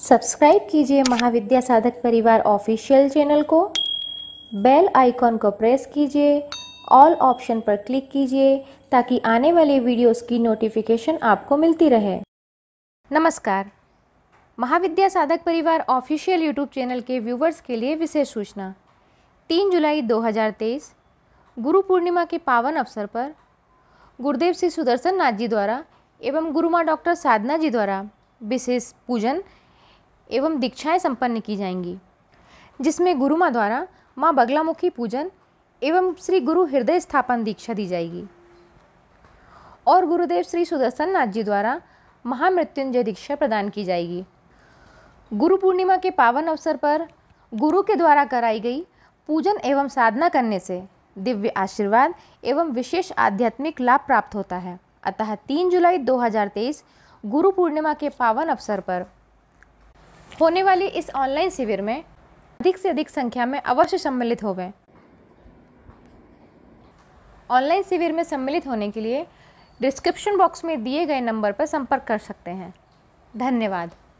subscribe कीजिए Mahavidya Sadhak Parivar official channel को bell icon को प्रेस कीजिए ऑल ऑप्शन पर क्लिक कीजिए ताकि आने वाले वीडियोस की नोटिफिकेशन आपको मिलती रहे नमस्कार Mahavidya Sadhak Parivar official YouTube channel के व्यूवर्स के लिए विशेष सूचना 3 जुलाई 2023 गुरु पूर्णिमा के पावन अवसर पर गुरुदेव श्री सुदर्शन नाथ जी द्वारा एवं गुरुमा डॉक्टर साधना जी द्वारा विशेष पूजन एवं दीक्षाएं संपन्न की जाएंगी जिसमें गुरु माँ द्वारा माँ बगलामुखी पूजन एवं श्री गुरु हृदय स्थापन दीक्षा दी जाएगी और गुरुदेव श्री सुदर्शन नाथ जी द्वारा महामृत्युंजय दीक्षा प्रदान की जाएगी गुरु पूर्णिमा के पावन अवसर पर गुरु के द्वारा कराई गई पूजन एवं साधना करने से दिव्य आशीर्वाद एवं विशेष आध्यात्मिक लाभ प्राप्त होता है अतः 3 जुलाई 2023 गुरु पूर्णिमा के पावन अवसर पर होने वाली इस ऑनलाइन शिविर में अधिक से अधिक संख्या में अवश्य सम्मिलित हो गए ऑनलाइन शिविर में सम्मिलित होने के लिए डिस्क्रिप्शन बॉक्स में दिए गए नंबर पर संपर्क कर सकते हैं धन्यवाद